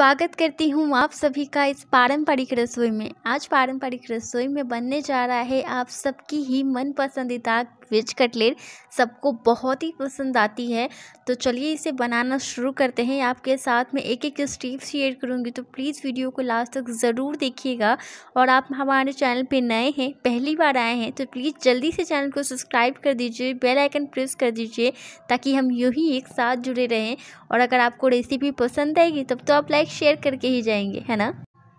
स्वागत करती हूँ आप सभी का इस पारंपरिक रसोई में आज पारंपरिक रसोई में बनने जा रहा है आप सबकी ही मन पसंदीदा वेज कटलेट सबको बहुत ही पसंद आती है तो चलिए इसे बनाना शुरू करते हैं आपके साथ में एक एक स्टेप शेयर करूँगी तो प्लीज़ वीडियो को लास्ट तक ज़रूर देखिएगा और आप हमारे चैनल पर नए हैं पहली बार आए हैं तो प्लीज़ जल्दी से चैनल को सब्सक्राइब कर दीजिए बेल आइकन प्रेस कर दीजिए ताकि हम यूँ ही एक साथ जुड़े रहें और अगर आपको रेसिपी पसंद आएगी तब तो आप लाइक शेयर करके ही जाएंगे है ना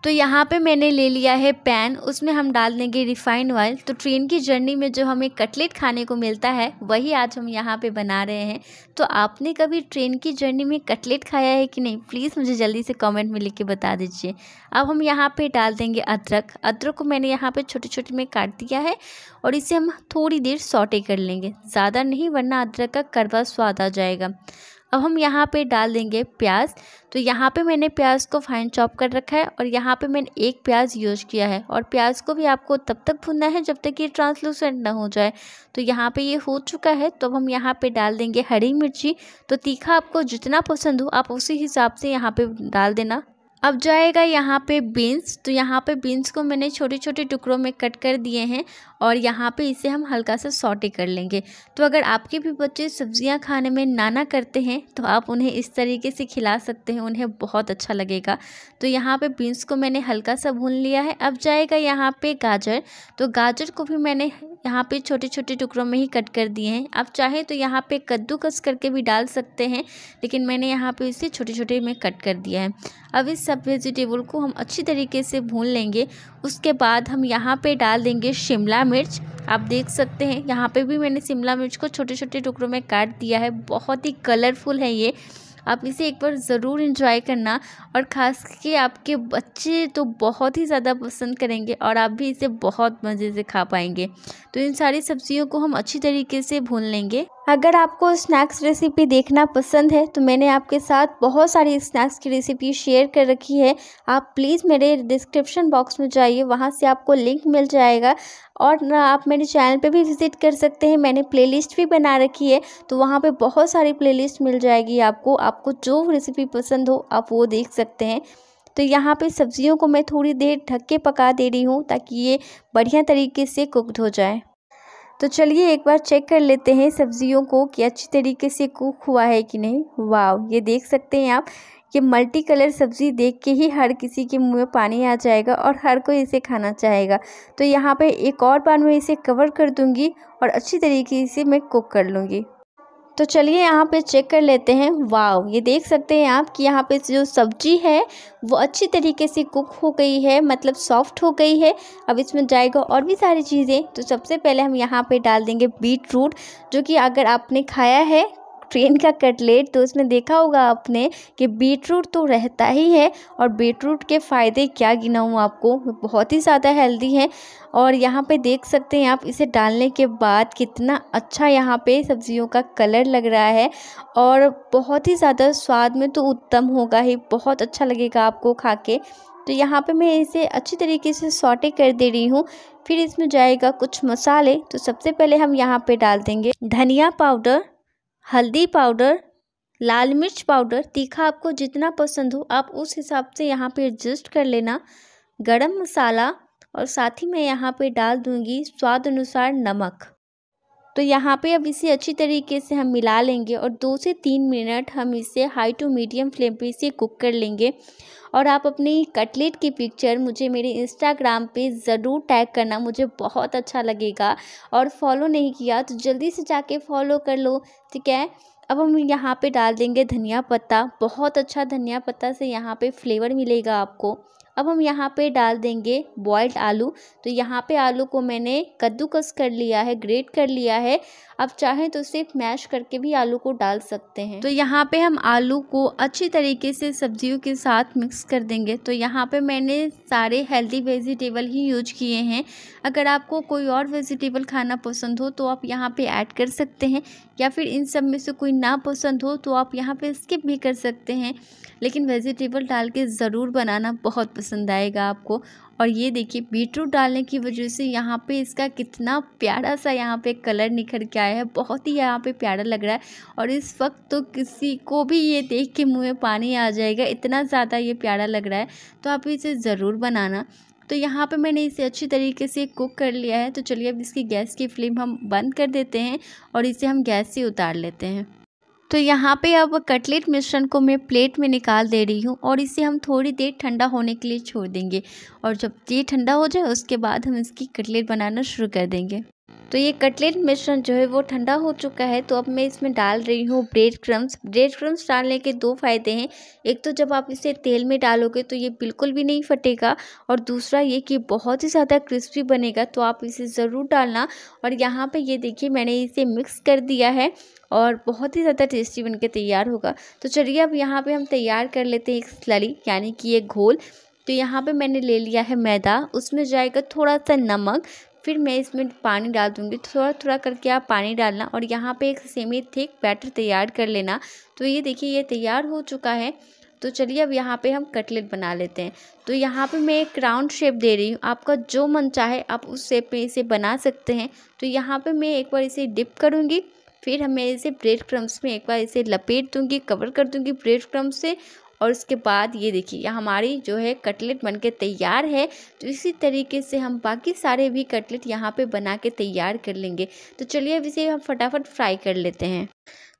तो यहाँ पे मैंने ले लिया है पैन उसमें हम डाल देंगे रिफाइंड ऑयल तो ट्रेन की जर्नी में जो हमें कटलेट खाने को मिलता है वही आज हम यहाँ पे बना रहे हैं तो आपने कभी ट्रेन की जर्नी में कटलेट खाया है कि नहीं प्लीज़ मुझे जल्दी से कमेंट में लिख के बता दीजिए अब हम यहाँ पे डाल देंगे अदरक अदरक को मैंने यहाँ पर छोटे छोटे में काट दिया है और इसे हम थोड़ी देर सौटे कर लेंगे ज़्यादा नहीं वरना अदरक का कड़वा स्वाद आ जाएगा अब हम यहाँ पे डाल देंगे प्याज तो यहाँ पे मैंने प्याज को फाइन चॉप कर रखा है और यहाँ पे मैंने एक प्याज यूज़ किया है और प्याज को भी आपको तब तक भुनना है जब तक ये ट्रांसलूसेंट ना हो जाए तो यहाँ पे ये हो चुका है तो अब हम यहाँ पे डाल देंगे हरी मिर्ची तो तीखा आपको जितना पसंद हो आप उसी हिसाब से यहाँ पर डाल देना अब जाएगा यहाँ पे बीन्स तो यहाँ पे बीन्स को मैंने छोटे छोटे टुकड़ों में कट कर दिए हैं और यहाँ पे इसे हम हल्का सा सॉटे कर लेंगे तो अगर आपके भी बच्चे सब्जियाँ खाने में नाना करते हैं तो आप उन्हें इस तरीके से खिला सकते हैं उन्हें बहुत अच्छा लगेगा तो यहाँ पे बीन्स को मैंने हल्का सा भून लिया है अब जाएगा यहाँ पर गाजर तो गाजर को भी मैंने यहाँ पे छोटे छोटे टुकड़ों में ही कट कर दिए हैं आप चाहें तो यहाँ पे कद्दूकस करके भी डाल सकते हैं लेकिन मैंने यहाँ पे इसे छोटे छोटे में कट कर दिया है अब इस सब वेजिटेबल को हम अच्छी तरीके से भून लेंगे उसके बाद हम यहाँ पे डाल देंगे शिमला मिर्च आप देख सकते हैं यहाँ पर भी मैंने शिमला मिर्च को छोटे छोटे टुकड़ों में काट दिया है बहुत ही कलरफुल है ये आप इसे एक बार ज़रूर इंजॉय करना और ख़ास के आपके बच्चे तो बहुत ही ज़्यादा पसंद करेंगे और आप भी इसे बहुत मज़े से खा पाएंगे तो इन सारी सब्ज़ियों को हम अच्छी तरीके से भून लेंगे अगर आपको स्नैक्स रेसिपी देखना पसंद है तो मैंने आपके साथ बहुत सारी स्नैक्स की रेसिपी शेयर कर रखी है आप प्लीज़ मेरे डिस्क्रिप्शन बॉक्स में जाइए वहाँ से आपको लिंक मिल जाएगा और आप मेरे चैनल पे भी विज़िट कर सकते हैं मैंने प्लेलिस्ट भी बना रखी है तो वहाँ पे बहुत सारी प्ले मिल जाएगी आपको आपको जो रेसिपी पसंद हो आप वो देख सकते हैं तो यहाँ पर सब्जियों को मैं थोड़ी देर ढक के पका दे रही हूँ ताकि ये बढ़िया तरीके से कुकड हो जाए तो चलिए एक बार चेक कर लेते हैं सब्जियों को कि अच्छी तरीके से कुक हुआ है कि नहीं वाव ये देख सकते हैं आप ये मल्टी कलर सब्ज़ी देख के ही हर किसी के मुंह में पानी आ जाएगा और हर कोई इसे खाना चाहेगा तो यहाँ पे एक और बार मैं इसे कवर कर दूँगी और अच्छी तरीके से मैं कुक कर लूँगी तो चलिए यहाँ पे चेक कर लेते हैं वाव ये देख सकते हैं आप कि यहाँ पे जो सब्जी है वो अच्छी तरीके से कुक हो गई है मतलब सॉफ्ट हो गई है अब इसमें जाएगा और भी सारी चीज़ें तो सबसे पहले हम यहाँ पे डाल देंगे बीट रूट जो कि अगर आपने खाया है ट्रेन का कटलेट तो उसमें देखा होगा आपने कि बीटरूट तो रहता ही है और बीटरूट के फ़ायदे क्या गिनाऊँ आपको बहुत ही ज़्यादा हेल्दी है और यहाँ पे देख सकते हैं आप इसे डालने के बाद कितना अच्छा यहाँ पे सब्जियों का कलर लग रहा है और बहुत ही ज़्यादा स्वाद में तो उत्तम होगा ही बहुत अच्छा लगेगा आपको खा के तो यहाँ पे मैं इसे अच्छी तरीके से सॉटे कर दे रही हूँ फिर इसमें जाएगा कुछ मसाले तो सबसे पहले हम यहाँ पे डाल देंगे धनिया पाउडर हल्दी पाउडर लाल मिर्च पाउडर तीखा आपको जितना पसंद हो आप उस हिसाब से यहाँ पे एडजस्ट कर लेना गरम मसाला और साथ ही मैं यहाँ पे डाल दूँगी स्वाद अनुसार नमक तो यहाँ पे अब इसे अच्छी तरीके से हम मिला लेंगे और दो से तीन मिनट हम इसे हाई टू मीडियम फ्लेम पे इसे कुक कर लेंगे और आप अपनी कटलेट की पिक्चर मुझे मेरे इंस्टाग्राम पे ज़रूर टैग करना मुझे बहुत अच्छा लगेगा और फॉलो नहीं किया तो जल्दी से जाके फॉलो कर लो ठीक है अब हम यहाँ पे डाल देंगे धनिया पत्ता बहुत अच्छा धनिया पत्ता से यहाँ पे फ्लेवर मिलेगा आपको अब हम यहाँ पे डाल देंगे बॉयल्ड आलू तो यहाँ पे आलू को मैंने कद्दूकस कर लिया है ग्रेट कर लिया है अब चाहे तो सिर्फ मैश करके भी आलू को डाल सकते हैं तो यहाँ पे हम आलू को अच्छी तरीके से सब्जियों के साथ मिक्स कर देंगे तो यहाँ पे मैंने सारे हेल्दी वेजिटेबल ही यूज किए हैं अगर आपको कोई और वेजिटेबल खाना पसंद हो तो आप यहाँ पे ऐड कर सकते हैं या फिर इन सब में से कोई ना पसंद हो तो आप यहाँ पे स्किप भी कर सकते हैं लेकिन वेजिटेबल डाल के ज़रूर बनाना बहुत पसंद आएगा आपको और ये देखिए बीटरूट डालने की वजह से यहाँ पे इसका कितना प्यारा सा यहाँ पे कलर निखर के आया है बहुत ही यहाँ पे प्यारा लग रहा है और इस वक्त तो किसी को भी ये देख के मुँह में पानी आ जाएगा इतना ज़्यादा ये प्यारा लग रहा है तो आप इसे ज़रूर बनाना तो यहाँ पे मैंने इसे अच्छी तरीके से कुक कर लिया है तो चलिए अब इसकी गैस की फ्लेम हम बंद कर देते हैं और इसे हम गैस से उतार लेते हैं तो यहाँ पे अब कटलेट मिश्रण को मैं प्लेट में निकाल दे रही हूँ और इसे हम थोड़ी देर ठंडा होने के लिए छोड़ देंगे और जब ये ठंडा हो जाए उसके बाद हम इसकी कटलेट बनाना शुरू कर देंगे तो ये कटलेट मिश्रण जो है वो ठंडा हो चुका है तो अब मैं इसमें डाल रही हूँ ब्रेड क्रम्स ब्रेड क्रम्स डालने के दो फ़ायदे हैं एक तो जब आप इसे तेल में डालोगे तो ये बिल्कुल भी नहीं फटेगा और दूसरा ये कि बहुत ही ज़्यादा क्रिस्पी बनेगा तो आप इसे ज़रूर डालना और यहाँ पे ये देखिए मैंने इसे मिक्स कर दिया है और बहुत ही ज़्यादा टेस्टी बन तैयार होगा तो चलिए अब यहाँ पर हम तैयार कर लेते हैं एक स्लरी यानी कि ये घोल तो यहाँ पे मैंने ले लिया है मैदा उसमें जाएगा थोड़ा सा नमक फिर मैं इसमें पानी डाल दूँगी थोड़ा थोड़ा करके आप पानी डालना और यहाँ पे एक सेमी थिक बैटर तैयार कर लेना तो ये देखिए ये तैयार हो चुका है तो चलिए अब यहाँ पे हम कटलेट बना लेते हैं तो यहाँ पे मैं एक राउंड शेप दे रही हूँ आपका जो मन चाहे आप उस शेप में इसे बना सकते हैं तो यहाँ पे मैं एक बार इसे डिप करूँगी फिर हमें इसे ब्रेड क्रम्स में एक बार इसे लपेट दूँगी कवर कर दूँगी ब्रेड क्रम्स से और उसके बाद ये देखिए हमारी जो है कटलेट बनके तैयार है तो इसी तरीके से हम बाकी सारे भी कटलेट यहाँ पे बना के तैयार कर लेंगे तो चलिए अब इसे हम फटाफट फ्राई कर लेते हैं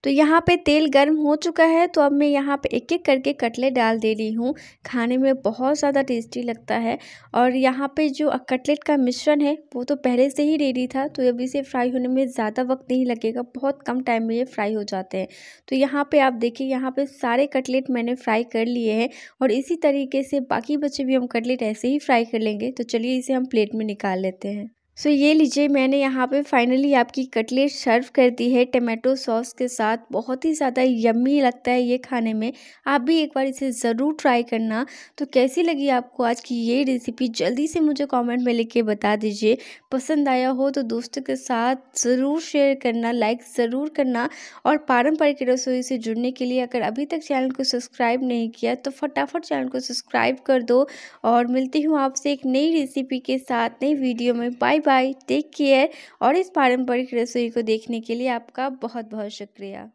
तो यहाँ पे तेल गर्म हो चुका है तो अब मैं यहाँ पे एक एक करके कटलेट डाल दे रही हूँ खाने में बहुत ज़्यादा टेस्टी लगता है और यहाँ पे जो कटलेट का मिश्रण है वो तो पहले से ही रेडी था तो अब इसे फ्राई होने में ज़्यादा वक्त नहीं लगेगा बहुत कम टाइम में ये फ्राई हो जाते हैं तो यहाँ पर आप देखिए यहाँ पर सारे कटलेट मैंने फ्राई कर लिए हैं और इसी तरीके से बाकी बचे भी हम कटलेट ऐसे ही फ्राई कर लेंगे तो चलिए इसे हम प्लेट में निकाल लेते हैं सो so, ये लीजिए मैंने यहाँ पे फाइनली आपकी कटलेट सर्व कर दी है टमाटो सॉस के साथ बहुत ही ज़्यादा यम्मी लगता है ये खाने में आप भी एक बार इसे ज़रूर ट्राई करना तो कैसी लगी आपको आज की ये रेसिपी जल्दी से मुझे कमेंट में लिख के बता दीजिए पसंद आया हो तो दोस्तों के साथ ज़रूर शेयर करना लाइक ज़रूर करना और पारंपरिक रसोई से जुड़ने के लिए अगर अभी तक चैनल को सब्सक्राइब नहीं किया तो फटाफट चैनल को सब्सक्राइब कर दो और मिलती हूँ आपसे एक नई रेसिपी के साथ नई वीडियो में बाय बाय टेक केयर और इस पारंपरिक रसोई को देखने के लिए आपका बहुत बहुत शुक्रिया